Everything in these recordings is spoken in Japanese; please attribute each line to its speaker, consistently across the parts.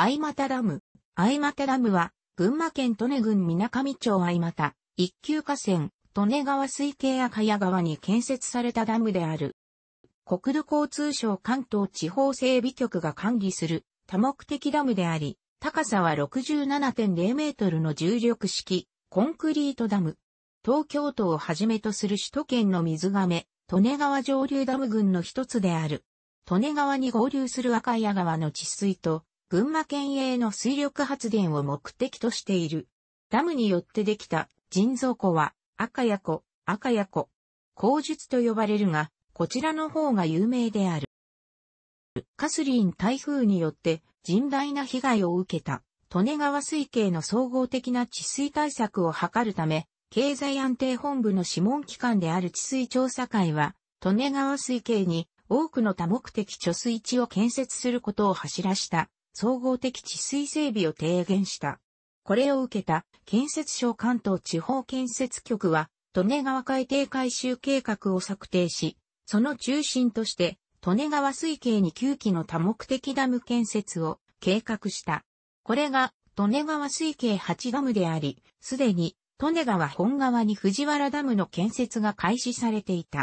Speaker 1: 相タダム。相タダムは、群馬県利根郡水上町相又、一級河川、利根川水系赤谷川に建設されたダムである。国土交通省関東地方整備局が管理する多目的ダムであり、高さは67.0メートルの重力式コンクリートダム。東京都をはじめとする首都圏の水亀、利根川上流ダム群の一つである。利根川に合流する赤谷川の治水と、群馬県営の水力発電を目的としている。ダムによってできた人造湖は赤谷湖、赤谷湖、口述と呼ばれるが、こちらの方が有名である。カスリン台風によって甚大な被害を受けた、利根川水系の総合的な治水対策を図るため、経済安定本部の諮問機関である治水調査会は、利根川水系に多くの多目的貯水池を建設することを柱した総合的治水整備を提言した。これを受けた建設省関東地方建設局は、利根川海底改修計画を策定し、その中心として、利根川水系に9基の多目的ダム建設を計画した。これが、利根川水系8ダムであり、すでに、利根川本川に藤原ダムの建設が開始されていた。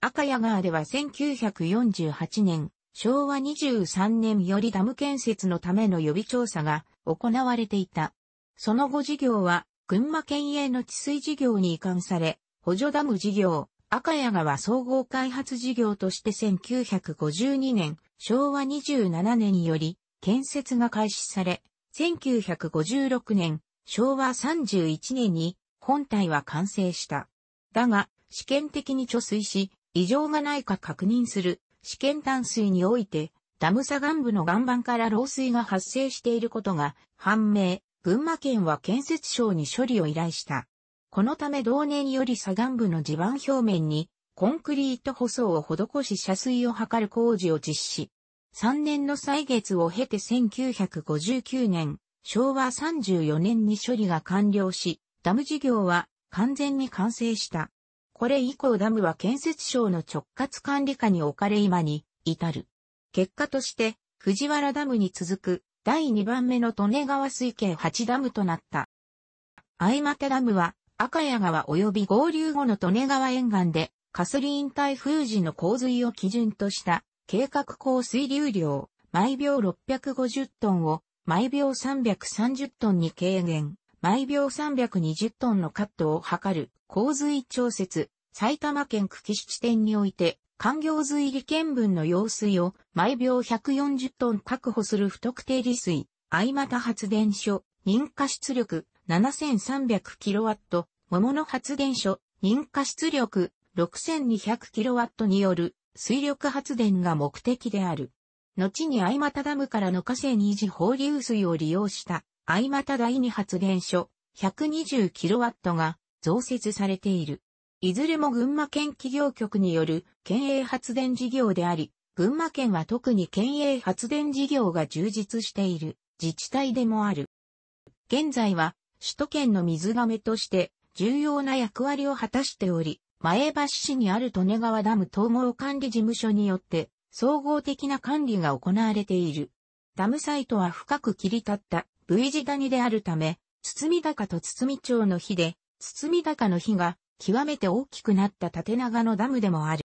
Speaker 1: 赤谷川では1948年、昭和23年よりダム建設のための予備調査が行われていた。その後事業は群馬県営の治水事業に移管され、補助ダム事業、赤谷川総合開発事業として1952年、昭和27年より建設が開始され、1956年、昭和31年に本体は完成した。だが、試験的に貯水し、異常がないか確認する試験淡水において、ダム砂岩部の岩盤から漏水が発生していることが判明、群馬県は建設省に処理を依頼した。このため同年より砂岩部の地盤表面にコンクリート舗装を施し遮水を図る工事を実施。3年の歳月を経て1959年、昭和34年に処理が完了し、ダム事業は完全に完成した。これ以降ダムは建設省の直轄管理下に置かれ今に至る。結果として、藤原ダムに続く第2番目の利根川水系8ダムとなった。相又ダムは赤谷川及び合流後の利根川沿岸でカスリン台風時の洪水を基準とした計画降水流量毎秒650トンを毎秒330トンに軽減。毎秒320トンのカットを測る洪水調節、埼玉県久喜市地点において、環境水利県分の用水を毎秒140トン確保する不特定利水、相又発電所、認可出力 7300kW、桃の発電所、認可出力 6200kW による水力発電が目的である。後に相又ダムからの河川維持放流水を利用した相又第二発電所 120kW が増設されている。いずれも群馬県企業局による県営発電事業であり、群馬県は特に県営発電事業が充実している自治体でもある。現在は首都圏の水亀として重要な役割を果たしており、前橋市にある利根川ダム統合管理事務所によって総合的な管理が行われている。ダムサイトは深く切り立った V 字谷であるため、堤高と堤町の火で、堤高の火が極めて大きくなった縦長のダムでもある。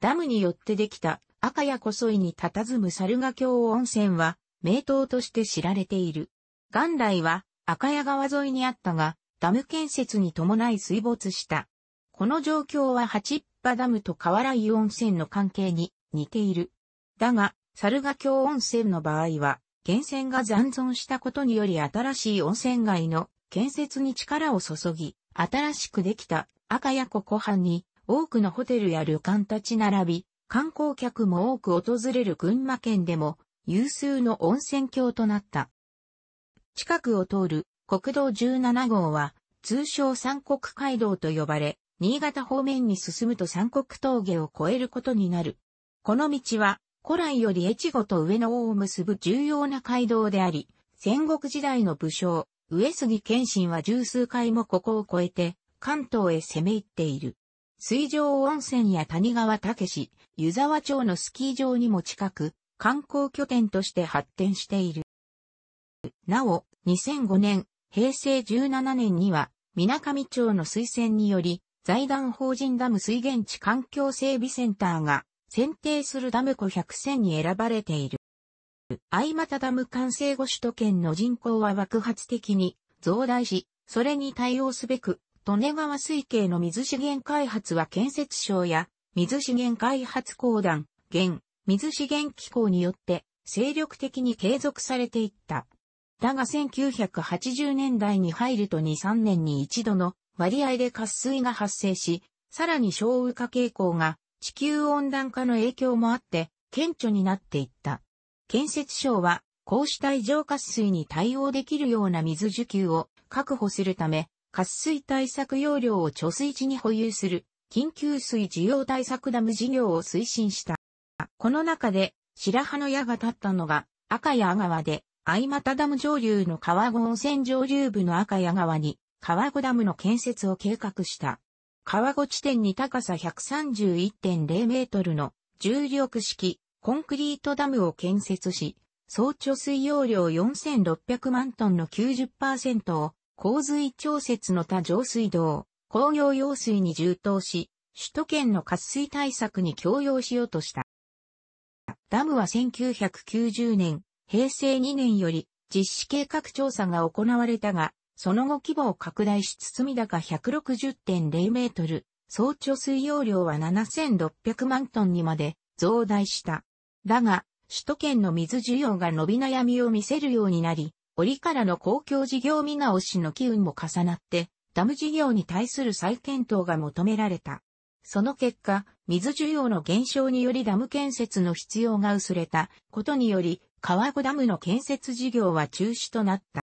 Speaker 1: ダムによってできた赤や細いに佇む猿ヶ京温泉は名湯として知られている。元来は赤谷川沿いにあったが、ダム建設に伴い水没した。この状況は八っ端ダムと河原湯温泉の関係に似ている。だが、猿ヶ京温泉の場合は、源泉が残存したことにより新しい温泉街の建設に力を注ぎ、新しくできた赤谷湖湖畔に多くのホテルや旅館立ち並び、観光客も多く訪れる群馬県でも有数の温泉郷となった。近くを通る国道17号は通称三国街道と呼ばれ、新潟方面に進むと三国峠を越えることになる。この道は古来より越後と上野を結ぶ重要な街道であり、戦国時代の武将、上杉謙信は十数回もここを越えて、関東へ攻め入っている。水上温泉や谷川武市、湯沢町のスキー場にも近く、観光拠点として発展している。なお、2005年、平成17年には、水上町の推薦により、財団法人ダム水源地環境整備センターが選定するダム湖100選に選ばれている。相又ダム完成後首都圏の人口は爆発的に増大し、それに対応すべく、利根川水系の水資源開発は建設省や水資源開発公団、現、水資源機構によって精力的に継続されていった。だが1980年代に入ると2、3年に一度の割合で渇水が発生し、さらに小雨化傾向が地球温暖化の影響もあって、顕著になっていった。建設省は、こうした異常渇水に対応できるような水需給を確保するため、活水対策容量を貯水池に保有する緊急水需要対策ダム事業を推進した。この中で白羽の矢が立ったのが赤谷川で相又ダム上流の川越温泉上流部の赤谷川に川越ダムの建設を計画した。川越地点に高さ131.0メートルの重力式コンクリートダムを建設し、総貯水容量4600万トンの90%を洪水調節の他上水道、工業用水に充当し、首都圏の渇水対策に強用しようとした。ダムは1990年、平成2年より実施計画調査が行われたが、その後規模を拡大しみ高160.0メートル、総貯水容量は7600万トンにまで増大した。だが、首都圏の水需要が伸び悩みを見せるようになり、折からの公共事業見直しの機運も重なって、ダム事業に対する再検討が求められた。その結果、水需要の減少によりダム建設の必要が薄れたことにより、川子ダムの建設事業は中止となった。